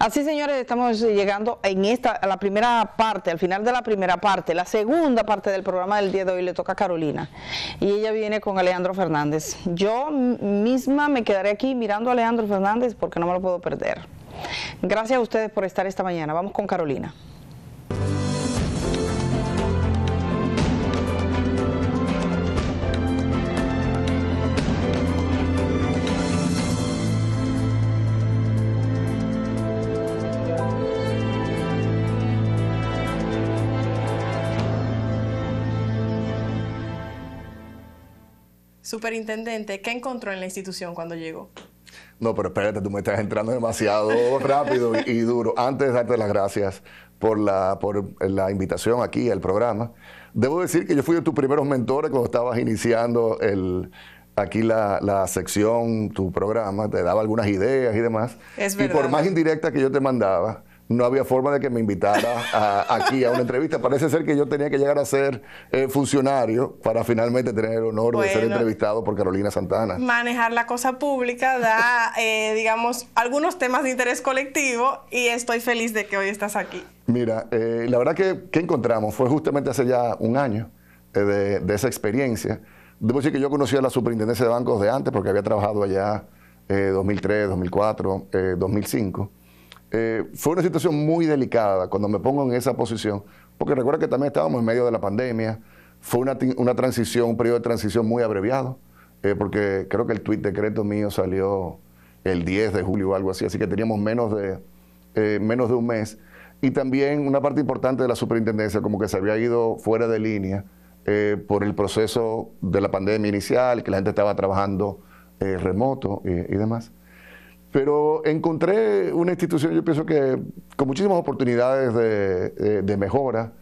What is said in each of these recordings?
Así, señores, estamos llegando en esta, a la primera parte, al final de la primera parte. La segunda parte del programa del día de hoy le toca a Carolina. Y ella viene con Alejandro Fernández. Yo misma me quedaré aquí mirando a Alejandro Fernández porque no me lo puedo perder. Gracias a ustedes por estar esta mañana. Vamos con Carolina. Superintendente, ¿qué encontró en la institución cuando llegó? No, pero espérate, tú me estás entrando demasiado rápido y, duro. Antes de darte las gracias por la, por la invitación aquí al programa, debo decir que yo fui de tus primeros mentores cuando estabas iniciando el, aquí la, la, sección, tu programa, te daba algunas ideas y demás. Es verdad. Y por más indirecta que yo te mandaba, no había forma de que me invitara aquí a una entrevista. Parece ser que yo tenía que llegar a ser eh, funcionario para finalmente tener el honor de ser entrevistado por Carolina Santana. Manejar la cosa pública da, eh, digamos, algunos temas de interés colectivo y estoy feliz de que hoy estás aquí. Mira, eh, la verdad que, encontramos fue justamente hace ya un año de, esa experiencia. Debo decir que yo conocí a la superintendencia de bancos de antes porque había trabajado allá eh, 2003, 2004, 2005. Eh, fue una situación muy delicada cuando me pongo en esa posición, porque recuerda que también estábamos en medio de la pandemia, fue una, transición, un periodo de transición muy abreviado, eh, porque creo que el tuit decreto mío salió el 10 de julio o algo así, así que teníamos menos de, eh, menos de un mes. Y también una parte importante de la superintendencia, como que se había ido fuera de línea por el proceso de la pandemia inicial, que la gente estaba trabajando remoto y demás. Pero encontré una institución, yo pienso que con muchísimas oportunidades de, mejora,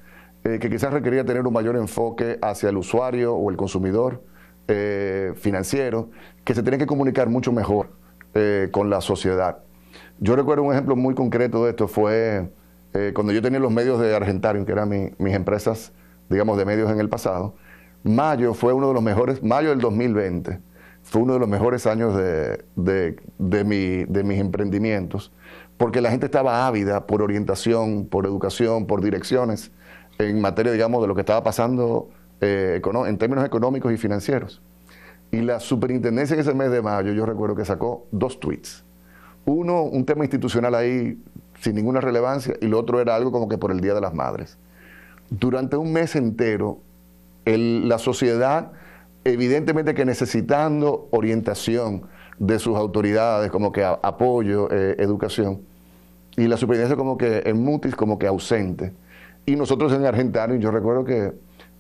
eh, que quizás requería tener un mayor enfoque hacia el usuario o el consumidor eh, financiero, que se tiene que comunicar mucho mejor eh, con la sociedad. Yo recuerdo un ejemplo muy concreto de esto, fue cuando yo tenía los medios de Argentarium, que eran mis empresas, digamos, de medios en el pasado, mayo fue uno de los mejores, mayo del 2020 fue uno de los mejores años de, de, mis emprendimientos, porque la gente estaba ávida por orientación, por educación, por direcciones en materia, digamos, de lo que estaba pasando eh, en términos económicos y financieros. Y la superintendencia en ese mes de mayo, yo recuerdo que sacó dos tweets. Uno, un tema institucional ahí sin ninguna relevancia, y lo otro era algo como que por el Día de las Madres. Durante un mes entero, la sociedad evidentemente que necesitando orientación de sus autoridades, como que apoyo, eh, educación, y la superintendencia como que en mutis, como que ausente. Y nosotros en Argentina, yo recuerdo que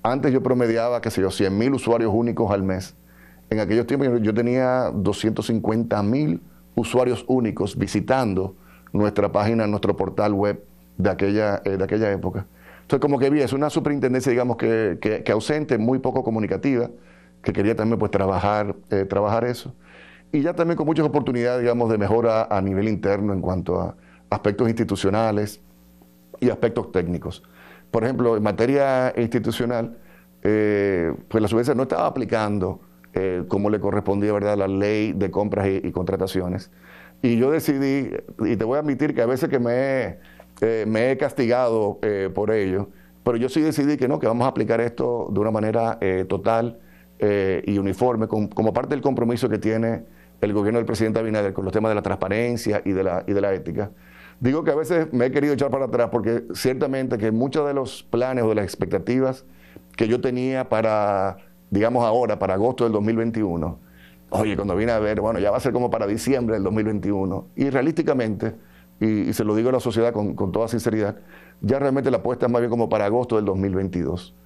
antes yo promediaba, qué sé yo, 100 mil usuarios únicos al mes. En aquellos tiempos yo, tenía 250 mil usuarios únicos visitando nuestra página, nuestro portal web de aquella, eh, de aquella época. Entonces, como que vi, es una superintendencia, digamos, que, que, que ausente, muy poco comunicativa, que quería también pues trabajar, eh, trabajar eso. Y ya también con muchas oportunidades, digamos, de mejora a nivel interno en cuanto a aspectos institucionales y aspectos técnicos. Por ejemplo, en materia institucional, eh, pues la subvención no estaba aplicando eh, como le correspondía, ¿verdad?, la ley de compras y, contrataciones. Y yo decidí, y te voy a admitir que a veces que me, me he castigado por ello, pero yo sí decidí que no, que vamos a aplicar esto de una manera total eh, y uniforme como parte del compromiso que tiene el gobierno del presidente Abinader con los temas de la transparencia y de la, ética. Digo que a veces me he querido echar para atrás porque ciertamente que muchos de los planes o de las expectativas que yo tenía para, digamos ahora, para agosto del 2021, oye, cuando vine a ver, bueno, ya va a ser como para diciembre del 2021, y realísticamente, y, se lo digo a la sociedad con, con toda sinceridad, ya realmente la apuesta es más bien como para agosto del 2022.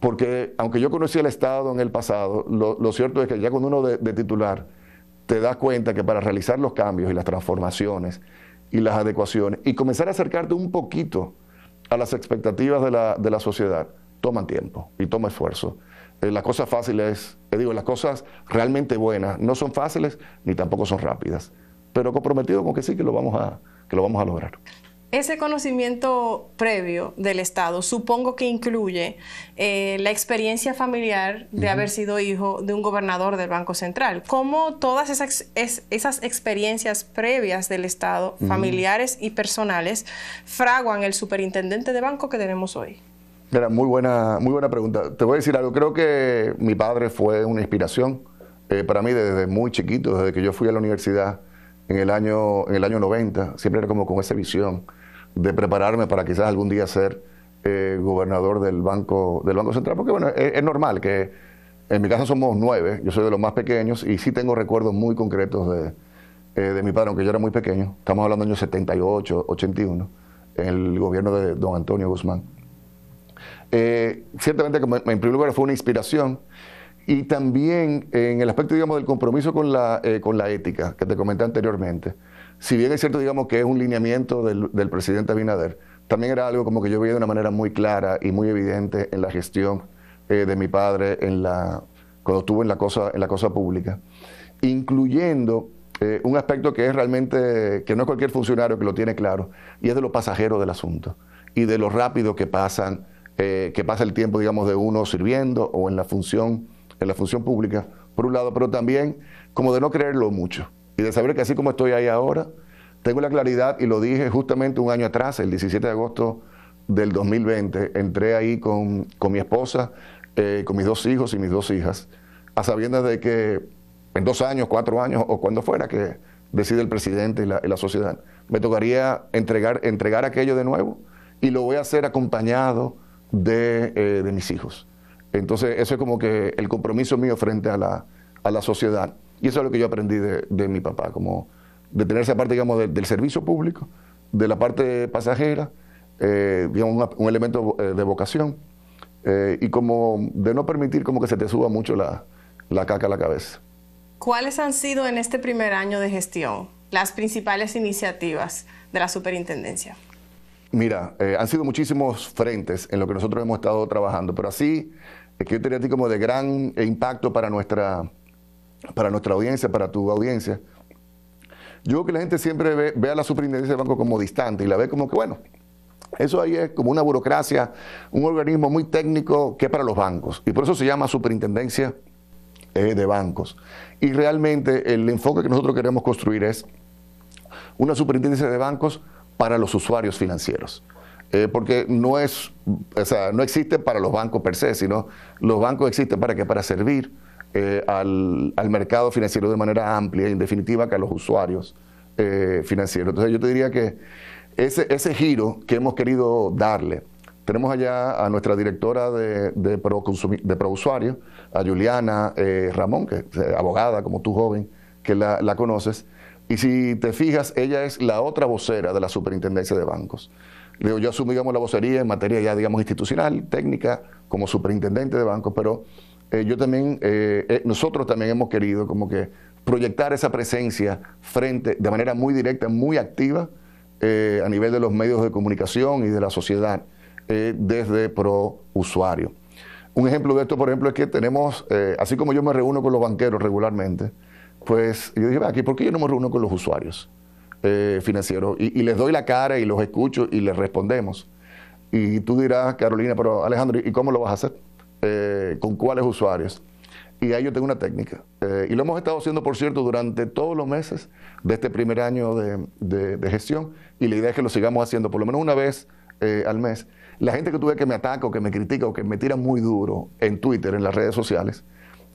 Porque aunque yo conocí el Estado en el pasado, lo, cierto es que ya cuando uno de, titular te das cuenta que para realizar los cambios y las transformaciones y las adecuaciones y comenzar a acercarte un poquito a las expectativas de la, sociedad, toman tiempo y toma esfuerzo. Eh, las cosas fáciles, digo, las cosas realmente buenas no son fáciles ni tampoco son rápidas, pero comprometido con que sí que vamos que lo vamos a lograr. Ese conocimiento previo del Estado supongo que incluye eh, la experiencia familiar de haber sido hijo de un gobernador del Banco Central. ¿Cómo todas esas, esas experiencias previas del Estado, familiares y personales, fraguan el superintendente de banco que tenemos hoy? Mira, muy buena, muy buena pregunta. Te voy a decir algo. Creo que mi padre fue una inspiración eh, para mí desde muy chiquito, desde que yo fui a la universidad en el año, en el año 90. Siempre era como con esa visión de prepararme para quizás algún día ser eh, gobernador del banco, del Central, porque bueno, es, normal que en mi casa somos nueve, yo soy de los más pequeños y sí tengo recuerdos muy concretos de, eh, mi padre, aunque yo era muy pequeño, estamos hablando del año 78, 81, en el gobierno de don Antonio Guzmán. Eh, ciertamente, en primer lugar, fue una inspiración y también en el aspecto, digamos, del compromiso con la, con la ética que te comenté anteriormente si bien es cierto, digamos, que es un lineamiento del, presidente Abinader, también era algo como que yo veía de una manera muy clara y muy evidente en la gestión eh, de mi padre en la, cuando estuvo en la cosa, en la cosa pública, incluyendo eh, un aspecto que es realmente, que no es cualquier funcionario que lo tiene claro, y es de los pasajeros del asunto y de lo rápido que pasan, eh, que pasa el tiempo, digamos, de uno sirviendo o en la función, en la función pública, por un lado, pero también como de no creerlo mucho y de saber que así como estoy ahí ahora, tengo la claridad, y lo dije justamente un año atrás, el 17 de agosto del 2020, entré ahí con, mi esposa, eh, con mis dos hijos y mis dos hijas, a sabiendas de que en dos años, cuatro años o cuando fuera que decide el presidente y la, sociedad, me tocaría entregar, entregar aquello de nuevo y lo voy a hacer acompañado de, eh, mis hijos. Entonces, eso es como que el compromiso mío frente a a la sociedad. Y eso es lo que yo aprendí de, mi papá, como de tener esa parte, digamos, del servicio público, de la parte pasajera, eh, digamos, un elemento eh, de vocación, eh, y como de no permitir como que se te suba mucho la, caca a la cabeza. ¿Cuáles han sido en este primer año de gestión las principales iniciativas de la superintendencia? Mira, han sido muchísimos frentes en lo que nosotros hemos estado trabajando, pero así es que yo tenía así como de gran impacto para nuestra para nuestra audiencia, para tu audiencia, yo creo que la gente siempre ve, a la superintendencia de banco como distante y la ve como que, bueno, eso ahí es como una burocracia, un organismo muy técnico que es para los bancos. Y por eso se llama superintendencia eh, de bancos. Y realmente el enfoque que nosotros queremos construir es una superintendencia de bancos para los usuarios financieros. Eh, porque no es, o sea, no existe para los bancos per se, sino los bancos existen para que para servir eh, al, al, mercado financiero de manera amplia y en definitiva que a los usuarios eh, financieros. Entonces yo te diría que ese, ese giro que hemos querido darle, tenemos allá a nuestra directora de, de, pro, de pro usuario, a Juliana eh, Ramón, que es abogada como tú joven, que la, conoces. Y si te fijas, ella es la otra vocera de la superintendencia de bancos yo asumí la vocería en materia ya, digamos, institucional, técnica, como superintendente de bancos, pero eh, yo también, eh, eh, nosotros también hemos querido como que proyectar esa presencia frente, de manera muy directa, muy activa, a nivel de los medios de comunicación y de la sociedad, desde pro usuario. Un ejemplo de esto, por ejemplo, es que tenemos, así como yo me reúno con los banqueros regularmente, pues yo dije, aquí, ¿por qué yo no me reúno con los usuarios financieros? y les doy la cara y los escucho y les respondemos. Y tú dirás, Carolina, pero Alejandro, ¿y cómo lo vas a hacer? Eh, con cuáles usuarios. Y ahí yo tengo una técnica. Eh, y lo hemos estado haciendo, por cierto, durante todos los meses de este primer año de, gestión. Y la idea es que lo sigamos haciendo por lo menos una vez eh, al mes. La gente que tuve que me ataca o que me critica o que me tira muy duro en Twitter, en las redes sociales.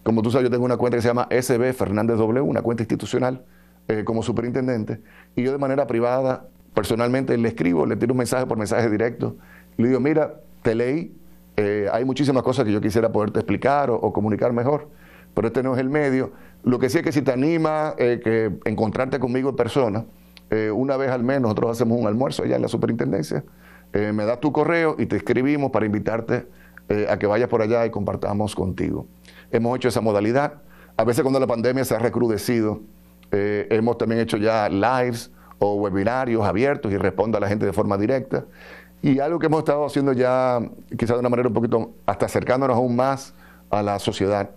Como tú sabes, yo tengo una cuenta que se llama SB Fernández W, una cuenta institucional como superintendente. Y yo de manera privada, personalmente, le escribo, le tiro un mensaje por mensaje directo. Le digo, mira, te leí, eh, hay muchísimas cosas que yo quisiera poderte explicar o, comunicar mejor, pero este no es el medio. Lo que sí es que si te anima eh, que encontrarte conmigo en persona, eh, una vez al mes nosotros hacemos un almuerzo allá en la superintendencia, me das tu correo y te escribimos para invitarte a que vayas por allá y compartamos contigo. Hemos hecho esa modalidad. A veces cuando la pandemia se ha recrudecido, hemos también hecho ya lives o webinarios abiertos y respondo a la gente de forma directa. Y algo que hemos estado haciendo ya, quizás de una manera un poquito, hasta acercándonos aún más a la sociedad,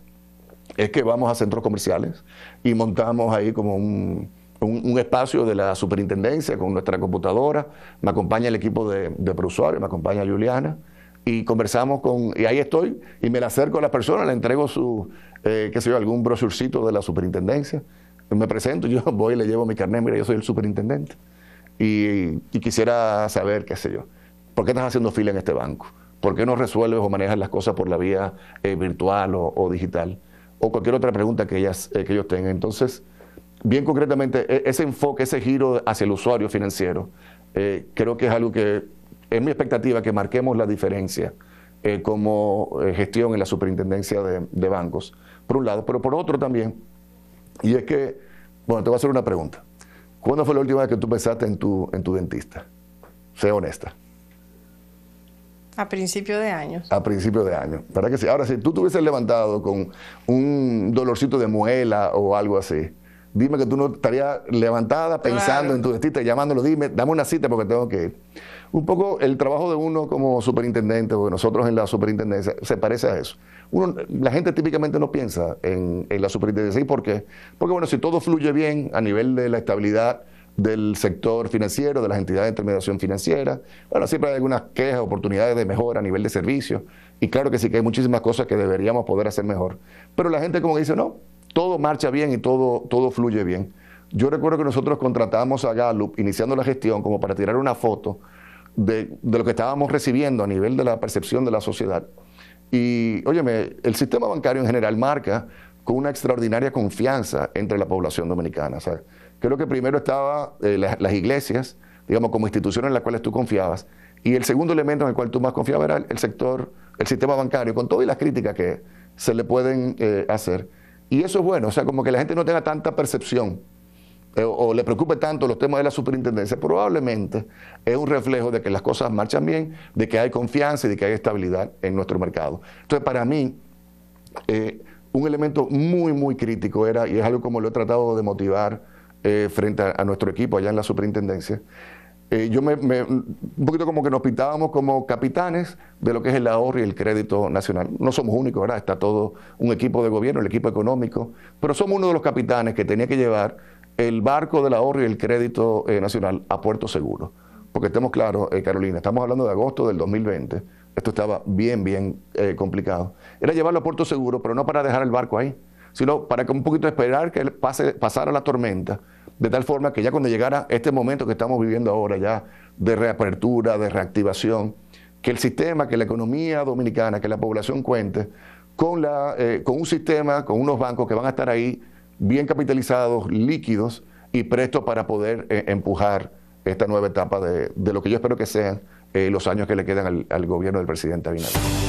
es que vamos a centros comerciales y montamos ahí como un, un, espacio de la superintendencia con nuestra computadora. Me acompaña el equipo de, de me acompaña Juliana y conversamos con, y ahí estoy, y me la acerco a las persona le entrego su, eh, qué sé yo, algún brochurcito de la superintendencia, me presento, yo voy le llevo mi carnet, mira, yo soy el superintendente, y quisiera saber, qué sé yo, ¿Por qué estás haciendo fila en este banco? ¿Por qué no resuelves o manejas las cosas por la vía eh, virtual o, digital? O cualquier otra pregunta que, ellas, eh, que ellos tengan. Entonces, bien concretamente, e, ese enfoque, ese giro hacia el usuario financiero, eh, creo que es algo que es mi expectativa, que marquemos la diferencia como gestión en la superintendencia de, bancos, por un lado, pero por otro también. Y es que, bueno, te voy a hacer una pregunta. ¿Cuándo fue la última vez que tú pensaste en tu, en tu dentista? sea honesta. A principio de año. A principio de año, ¿verdad que sí? Ahora, si tú estuvieses levantado con un dolorcito de muela o algo así, dime que tú no estarías levantada pensando en tu destino, llamándolo, dime, dame una cita porque tengo que ir. Un poco el trabajo de uno como superintendente o de nosotros en la superintendencia se parece a eso. Uno, la gente típicamente no piensa en, en la superintendencia. ¿Y por qué? Porque, bueno, si todo fluye bien a nivel de la estabilidad del sector financiero, de las entidades de intermediación financiera. Bueno, siempre hay algunas quejas, oportunidades de mejora a nivel de servicio Y claro que sí que hay muchísimas cosas que deberíamos poder hacer mejor. Pero la gente como dice, no, todo marcha bien y todo, todo fluye bien. Yo recuerdo que nosotros contratamos a Gallup, iniciando la gestión, como para tirar una foto de, de lo que estábamos recibiendo a nivel de la percepción de la sociedad. Y, óyeme, el sistema bancario en general marca con una extraordinaria confianza entre la población dominicana. ¿sabes? Creo que primero estaba eh, las, iglesias, digamos, como instituciones en las cuales tú confiabas. Y el segundo elemento en el cual tú más confiabas era el sector, el sistema bancario, con todas las críticas que se le pueden eh, hacer. Y eso es bueno, o sea, como que la gente no tenga tanta percepción eh, o, le preocupe tanto los temas de la superintendencia, probablemente es un reflejo de que las cosas marchan bien, de que hay confianza y de que hay estabilidad en nuestro mercado. Entonces, para mí, un elemento muy, muy crítico era, y es algo como lo he tratado de motivar, eh, frente a, nuestro equipo allá en la superintendencia. Eh, yo me, un poquito como que nos pintábamos como capitanes de lo que es el ahorro y el crédito nacional. No somos únicos, ¿verdad? Está todo un equipo de gobierno, el equipo económico, pero somos uno de los capitanes que tenía que llevar el barco del ahorro y el crédito eh, nacional a puerto seguro. Porque estemos claros, Carolina, estamos hablando de agosto del 2020, esto estaba bien, bien complicado. Era llevarlo a puerto seguro, pero no para dejar el barco ahí, sino para que un poquito esperar que pase, pasara la tormenta de tal forma que ya cuando llegara este momento que estamos viviendo ahora ya de reapertura, de reactivación, que el sistema, que la economía dominicana, que la población cuente con, la, eh, con un sistema, con unos bancos que van a estar ahí bien capitalizados, líquidos y prestos para poder eh, empujar esta nueva etapa de, lo que yo espero que sean eh, los años que le quedan al, al gobierno del presidente Abinader.